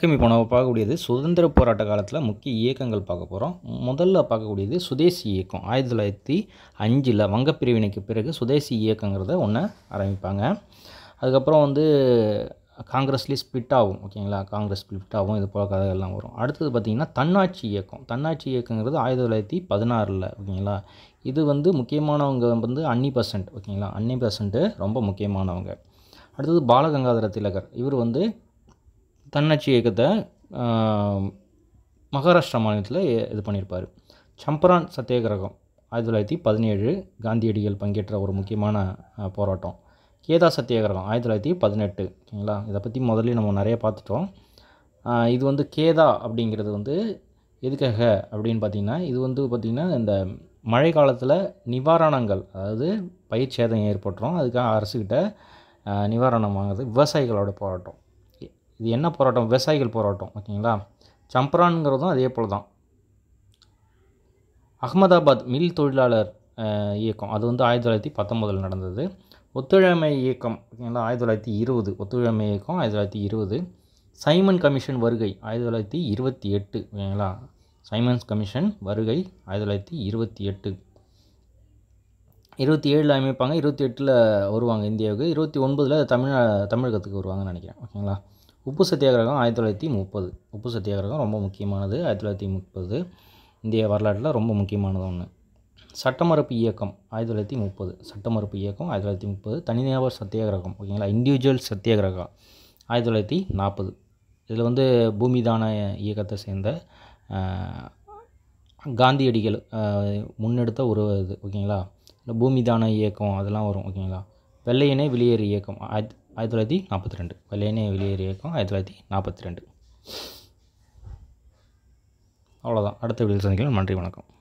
okay இப்போ பார்க்கக்கூடியது சுதந்திர போராட்ட காலத்தில் முக்கிய இயக்கங்கள் பார்க்க போகிறோம் முதல்ல பார்க்கக்கூடியது சுதேசி இயக்கம் ஆயிரத்தி தொள்ளாயிரத்தி அஞ்சில் வங்கப்பிரிவினைக்கு பிறகு சுதேசி இயக்கங்கிறத ஒன்று ஆரம்பிப்பாங்க அதுக்கப்புறம் வந்து காங்கிரஸ்லேயே ஸ்பிட் ஆகும் ஓகேங்களா காங்கிரஸ் ஸ்பிட் ஆகும் இது போல் கதைகள்லாம் வரும் அடுத்தது பார்த்திங்கன்னா தன்னாட்சி இயக்கம் தன்னாட்சி இயக்கங்கிறது ஆயிரத்தி தொள்ளாயிரத்தி பதினாறில் ஓகேங்களா இது வந்து முக்கியமானவங்க வந்து அன்னி பர்சன்ட் ஓகேங்களா அன்னி பர்சன்ட்டு ரொம்ப முக்கியமானவங்க அடுத்தது பாலகங்காதர திலகர் இவர் வந்து தன்னாட்சி இயக்கத்தை மகாராஷ்டிரா மாநிலத்தில் இது பண்ணியிருப்பார் சம்பரான் சத்தியாகிரகம் ஆயிரத்தி தொள்ளாயிரத்தி பதினேழு காந்தியடிகள் பங்கேற்ற ஒரு முக்கியமான போராட்டம் கேதா சத்தியாகிரகம் ஆயிரத்தி தொள்ளாயிரத்தி பதினெட்டு ஓகேங்களா இதை பற்றி முதல்ல நம்ம நிறைய பார்த்துட்டோம் இது வந்து கேதா அப்படிங்கிறது வந்து எதுக்காக அப்படின்னு பார்த்திங்கன்னா இது வந்து பார்த்திங்கன்னா இந்த மழை காலத்தில் நிவாரணங்கள் அதாவது பயிர் சேதம் ஏற்பட்டுரும் அதுக்காக அரசுக்கிட்ட நிவாரணம் வாங்குறது விவசாயிகளோட போராட்டம் இது என்ன போராட்டம் விவசாயிகள் போராட்டம் ஓகேங்களா சம்பரான்ங்கிறதும் அதே போல் தான் அகமதாபாத் மில் தொழிலாளர் இயக்கம் அது வந்து ஆயிரத்தி தொள்ளாயிரத்தி பத்தொம்போதில் நடந்தது ஒத்துழைமை இயக்கம் ஓகேங்களா ஆயிரத்தி தொள்ளாயிரத்தி இருபது ஒத்துழைமை இயக்கம் ஆயிரத்தி தொள்ளாயிரத்தி இருபது சைமன் கமிஷன் வருகை ஆயிரத்தி தொள்ளாயிரத்தி இருபத்தி எட்டு ஓகேங்களா சைமன்ஸ் கமிஷன் வருகை ஆயிரத்தி தொள்ளாயிரத்தி இருபத்தி எட்டு இருபத்தி ஏழில் அமைப்பாங்க இருபத்தி எட்டில் வருவாங்க இந்தியாவுக்கு இருபத்தி ஒன்பதில் தமிழ் தமிழகத்துக்கு வருவாங்கன்னு நினைக்கிறேன் ஓகேங்களா உப்பு சத்தியாகிரகம் ஆயிரத்தி தொள்ளாயிரத்தி முப்பது உப்பு சத்தியாகிரகம் ரொம்ப முக்கியமானது ஆயிரத்தி தொள்ளாயிரத்தி முப்பது இந்திய வரலாற்றில் ரொம்ப முக்கியமானது ஒன்று சட்டமறுப்பு இயக்கம் ஆயிரத்தி தொள்ளாயிரத்தி முப்பது சட்டமறுப்பு இயக்கம் ஆயிரத்தி தொள்ளாயிரத்தி முப்பது தனிநபர் சத்தியாகிரகம் ஓகேங்களா இண்டிவிஜுவல் சத்தியாகிரகம் ஆயிரத்தி தொள்ளாயிரத்தி நாற்பது இதில் வந்து பூமிதான இயக்கத்தை சேர்ந்த காந்தியடிகள் முன்னெடுத்த ஒரு இது ஓகேங்களா இந்த பூமிதான இயக்கம் அதெல்லாம் வரும் ஓகேங்களா வெள்ளையனே வெளியேறு இயக்கம் ஆயிரத்தி ஆயிரத்தி தொள்ளாயிரத்தி நாற்பத்தி ரெண்டு வெள்ளையனே வெளியேறிய இயக்கம் ஆயிரத்தி தொள்ளாயிரத்தி நாற்பத்தி ரெண்டு அவ்வளோதான் அடுத்த வீடியோ சந்திக்கலாம் நன்றி வணக்கம்